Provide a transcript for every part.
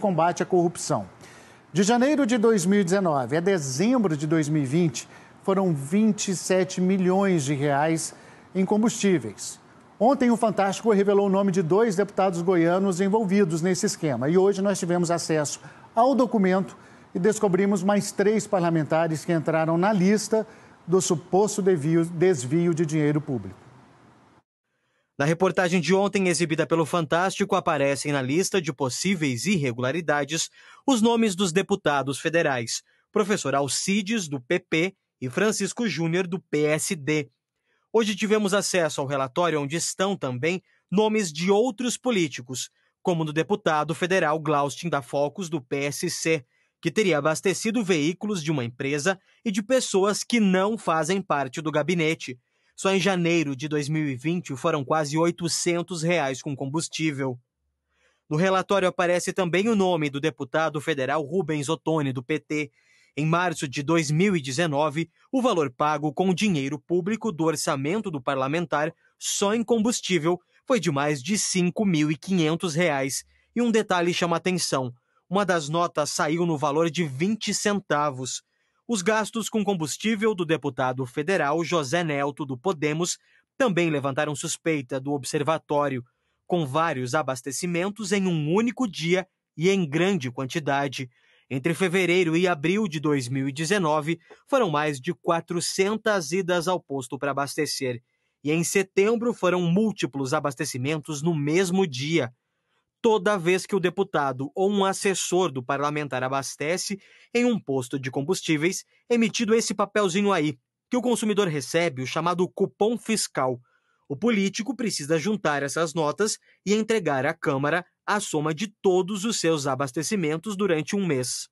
combate à corrupção. De janeiro de 2019 a dezembro de 2020, foram 27 milhões de reais em combustíveis. Ontem, o Fantástico revelou o nome de dois deputados goianos envolvidos nesse esquema. E hoje nós tivemos acesso ao documento e descobrimos mais três parlamentares que entraram na lista do suposto desvio de dinheiro público. Na reportagem de ontem, exibida pelo Fantástico, aparecem na lista de possíveis irregularidades os nomes dos deputados federais, professor Alcides, do PP, e Francisco Júnior, do PSD. Hoje tivemos acesso ao relatório onde estão também nomes de outros políticos, como do deputado federal Glaustin da Focus, do PSC, que teria abastecido veículos de uma empresa e de pessoas que não fazem parte do gabinete, só em janeiro de 2020 foram quase 800 reais com combustível. No relatório aparece também o nome do deputado federal Rubens Ottoni, do PT. Em março de 2019, o valor pago com dinheiro público do orçamento do parlamentar só em combustível foi de mais de R$ 5.500. E um detalhe chama atenção: uma das notas saiu no valor de 20 centavos. Os gastos com combustível do deputado federal José Nelto do Podemos também levantaram suspeita do observatório, com vários abastecimentos em um único dia e em grande quantidade. Entre fevereiro e abril de 2019, foram mais de 400 idas ao posto para abastecer. E em setembro foram múltiplos abastecimentos no mesmo dia toda vez que o deputado ou um assessor do parlamentar abastece em um posto de combustíveis, emitido esse papelzinho aí, que o consumidor recebe o chamado cupom fiscal. O político precisa juntar essas notas e entregar à Câmara a soma de todos os seus abastecimentos durante um mês.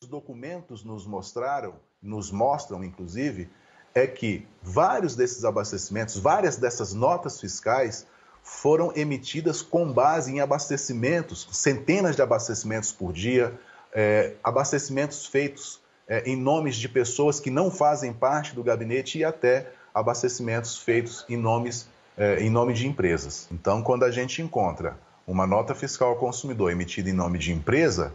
Os documentos nos mostraram, nos mostram inclusive, é que vários desses abastecimentos, várias dessas notas fiscais foram emitidas com base em abastecimentos, centenas de abastecimentos por dia, é, abastecimentos feitos é, em nomes de pessoas que não fazem parte do gabinete e até abastecimentos feitos em, nomes, é, em nome de empresas. Então, quando a gente encontra uma nota fiscal ao consumidor emitida em nome de empresa,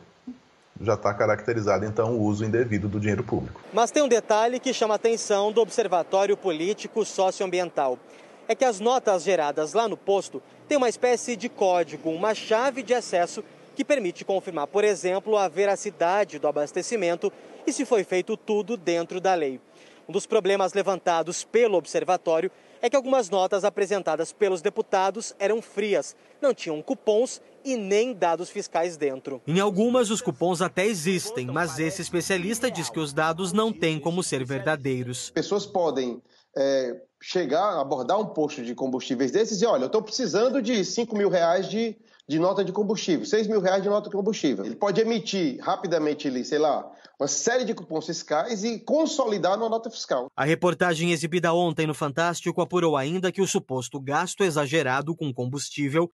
já está caracterizado então o uso indevido do dinheiro público. Mas tem um detalhe que chama a atenção do Observatório Político Socioambiental é que as notas geradas lá no posto têm uma espécie de código, uma chave de acesso que permite confirmar, por exemplo, a veracidade do abastecimento e se foi feito tudo dentro da lei. Um dos problemas levantados pelo observatório é que algumas notas apresentadas pelos deputados eram frias, não tinham cupons e nem dados fiscais dentro. Em algumas, os cupons até existem, mas esse especialista diz que os dados não têm como ser verdadeiros. Pessoas podem é, chegar, abordar um posto de combustíveis desses e olha, eu estou precisando de 5 mil reais de, de nota de combustível, 6 mil reais de nota de combustível. Ele pode emitir rapidamente, ali, sei lá, uma série de cupons fiscais e consolidar numa nota fiscal. A reportagem exibida ontem no Fantástico apurou ainda que o suposto gasto exagerado com combustível